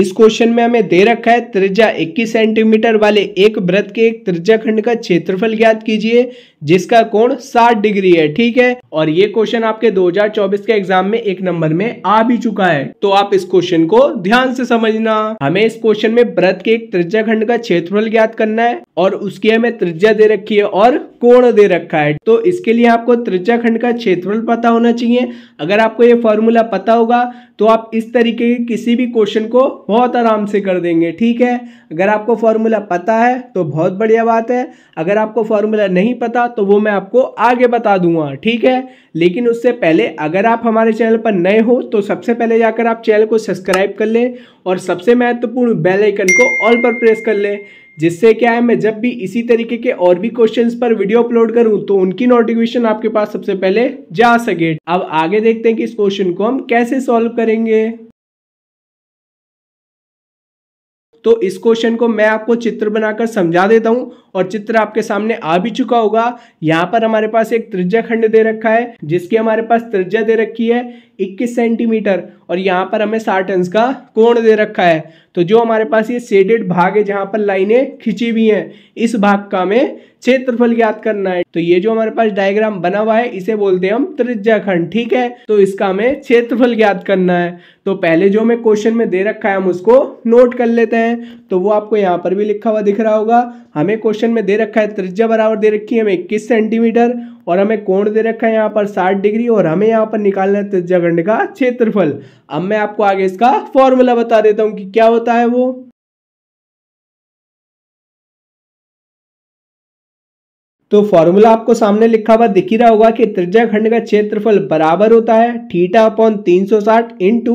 इस क्वेश्चन में हमें दे रखा है त्रिज्या 21 सेंटीमीटर वाले एक वृत्त के एक त्रिज्या खंड का क्षेत्रफल ज्ञात कीजिए जिसका कोण 60 डिग्री है ठीक है और ये क्वेश्चन आपके 2024 के एग्जाम में एक नंबर में आ भी चुका है तो आप इस क्वेश्चन को ध्यान से समझना हमें इस क्वेश्चन में व्रत के एक त्रिज्या खंड का क्षेत्रफल ज्ञात करना है और उसकी हमें त्रिज्या दे रखी है और कोण दे रखा है तो इसके लिए आपको त्रिज्या खंड का क्षेत्रफल पता होना चाहिए अगर आपको ये फॉर्मूला पता होगा तो आप इस तरीके के किसी भी क्वेश्चन को बहुत आराम से कर देंगे ठीक है अगर आपको फॉर्मूला पता है तो बहुत बढ़िया बात है अगर आपको फॉर्मूला नहीं पता तो वो मैं आपको आगे बता दूंगा ठीक है लेकिन उससे पहले अगर आप हमारे चैनल पर नए हो तो सबसे पहले जाकर आप चैनल को सब्सक्राइब कर लें और सबसे महत्वपूर्ण बेल आइकन को ऑल पर प्रेस कर लें जिससे क्या है मैं जब भी इसी तरीके के और भी क्वेश्चंस पर वीडियो अपलोड करूं तो उनकी नोटिफिकेशन आपके पास सबसे पहले जा सके अब आगे देखते हैं कि इस क्वेश्चन को हम कैसे सॉल्व करेंगे तो इस क्वेश्चन को मैं आपको चित्र बनाकर समझा देता हूं और चित्र आपके सामने आ भी चुका होगा यहाँ पर हमारे पास एक त्रिज्या खंड दे रखा है जिसकी हमारे पास त्रिज्या दे रखी है 21 सेंटीमीटर और यहाँ पर हमें साठ अंश का कोण दे रखा है तो जो हमारे पास ये सेडेड भाग है जहाँ पर लाइनें खिंची हुई हैं इस भाग का हमें क्षेत्रफल ज्ञात करना है तो ये जो हमारे पास डायग्राम बना हुआ है इसे बोलते हैं हम त्रिज्या खंड ठीक है तो इसका हमें क्षेत्रफल ज्ञात करना है तो पहले जो हमें क्वेश्चन में दे रखा है हम उसको नोट कर लेते हैं तो वो आपको यहाँ पर भी लिखा हुआ दिख रहा होगा हमें क्वेश्चन क्वेश्चन में दे रखा है त्रिज्या बराबर दे रखी है हमें इक्कीस सेंटीमीटर और हमें कोण दे रखा है यहाँ पर साठ डिग्री और हमें यहाँ पर निकालना है त्रिज्या खंड का क्षेत्रफल अब मैं आपको आगे इसका फॉर्मूला बता देता हूँ कि क्या होता है वो तो फॉर्मूला आपको सामने लिखा हुआ दिख ही रहा होगा कि त्रिज्या खंड का क्षेत्रफल बराबर होता है थीटा अपॉन 360 सौ साठ into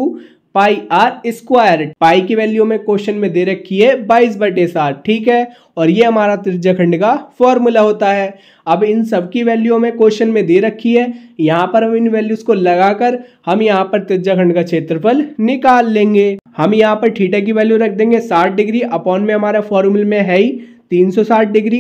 pi r square pi की वैल्यू में क्वेश्चन में दे रखी है बाईस बटे सात ठीक है और ये हमारा त्रिज्याखंड का फॉर्मूला होता है अब इन सब की वैल्यू में क्वेश्चन में दे रखी है यहाँ पर हम इन वैल्यूज को लगाकर हम यहाँ पर त्रिज्याखंड का क्षेत्रफल निकाल लेंगे हम यहाँ पर थीटा की वैल्यू रख देंगे साठ डिग्री अपॉन में हमारे फॉर्मूल में है ही 360 डिग्री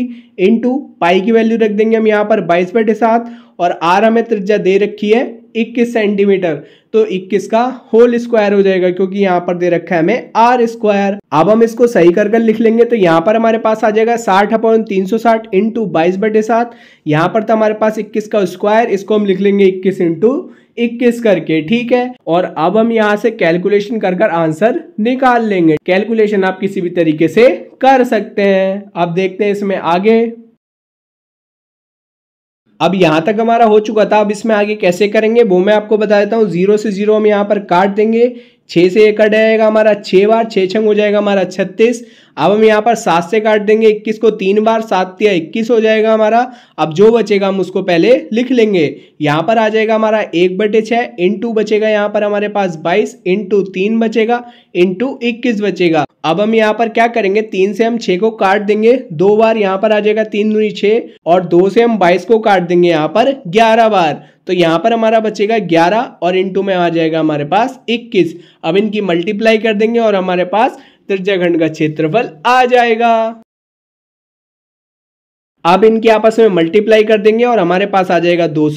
इंटू पाई की वैल्यू रख देंगे हम यहाँ पर बाईस बटे सात और आर हमें त्रिज्या दे रखी है 21 सेंटीमीटर तो 21 का होल स्क्वायर हो जाएगा क्योंकि यहाँ पर दे रखा है हमें आर स्क्वायर अब हम इसको सही कर कर लिख लेंगे तो यहाँ पर हमारे पास आ जाएगा साठ अपॉन तीन सौ साठ इंटू बाईस बटे सात यहाँ पर तो हमारे पास इक्कीस का स्क्वायर इसको हम लिख लेंगे इक्कीस इंटू इक्कीस करके ठीक है और अब हम यहाँ से कैलकुलेशन कर कर आंसर निकाल लेंगे कैलकुलेशन आप किसी भी तरीके से कर सकते हैं अब देखते हैं इसमें आगे अब यहाँ तक हमारा हो चुका था अब इसमें आगे कैसे करेंगे वो मैं आपको बता देता हूँ जीरो से जीरो हम यहाँ पर काट देंगे छः से एक कट जाएगा हमारा छः बार छः छंग हो जाएगा हमारा छत्तीस अब हम यहाँ पर सात से काट देंगे इक्कीस को तीन बार सात या इक्कीस हो जाएगा हमारा अब जो बचेगा हम उसको पहले लिख लेंगे यहाँ पर आ जाएगा हमारा एक बटे छः इंटू बचेगा यहाँ पर हमारे पास बाईस इंटू तीन बचेगा इंटू इक्कीस बचेगा अब हम यहाँ पर क्या करेंगे तीन से हम छः को काट देंगे दो बार यहाँ पर आ जाएगा तीन दूरी छः और दो से हम बाईस को काट देंगे यहाँ पर ग्यारह बार तो यहाँ पर हमारा बचेगा ग्यारह और इनटू में आ जाएगा हमारे पास इक्कीस अब इनकी मल्टीप्लाई कर देंगे और हमारे पास त्रिज्याखंड का क्षेत्रफल आ जाएगा आप इनके आपस में मल्टीप्लाई कर देंगे और हमारे पास आ जाएगा दो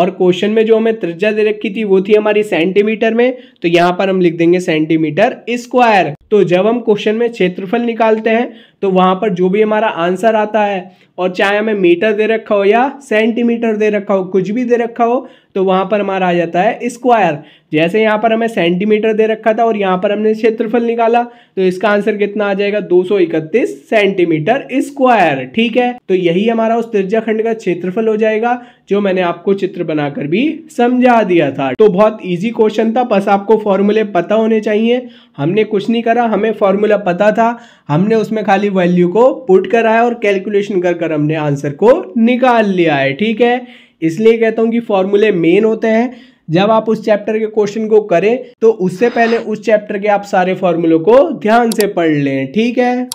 और क्वेश्चन में जो हमें त्रिज्या दे रखी थी वो थी हमारी सेंटीमीटर में तो यहां पर हम लिख देंगे सेंटीमीटर स्क्वायर तो जब हम क्वेश्चन में क्षेत्रफल निकालते हैं तो वहाँ पर जो भी हमारा आंसर आता है और चाहे हमें मीटर दे रखा हो या सेंटीमीटर दे रखा हो कुछ भी दे रखा हो तो वहाँ पर हमारा आ जाता है स्क्वायर जैसे यहाँ पर हमें सेंटीमीटर दे रखा था और यहाँ पर हमने क्षेत्रफल निकाला तो इसका आंसर कितना आ जाएगा 231 सेंटीमीटर स्क्वायर ठीक है तो यही हमारा उस त्रिज्या खंड का क्षेत्रफल हो जाएगा जो मैंने आपको चित्र बनाकर भी समझा दिया था तो बहुत इजी क्वेश्चन था बस आपको फॉर्मूले पता होने चाहिए हमने कुछ नहीं करा हमें फॉर्मूला पता था हमने उसमें खाली वैल्यू को पुट करा है और कैलकुलेशन कर कर हमने आंसर को निकाल लिया है ठीक है इसलिए कहता हूँ कि फॉर्मूले मेन होते हैं जब आप उस चैप्टर के क्वेश्चन को करें तो उससे पहले उस चैप्टर के आप सारे फॉर्मूलों को ध्यान से पढ़ लें ठीक है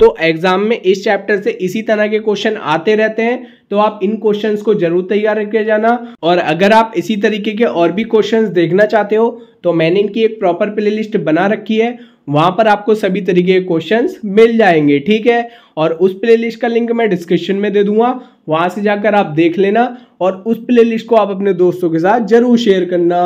तो एग्जाम में इस चैप्टर से इसी तरह के क्वेश्चन आते रहते हैं तो आप इन क्वेश्चंस को जरूर तैयार करके जाना और अगर आप इसी तरीके के और भी क्वेश्चंस देखना चाहते हो तो मैंने इनकी एक प्रॉपर प्लेलिस्ट बना रखी है वहां पर आपको सभी तरीके के क्वेश्चंस मिल जाएंगे ठीक है और उस प्लेलिस्ट का लिंक मैं डिस्क्रिप्शन में दे दूंगा वहां से जाकर आप देख लेना और उस प्ले को आप अपने दोस्तों के साथ जरूर शेयर करना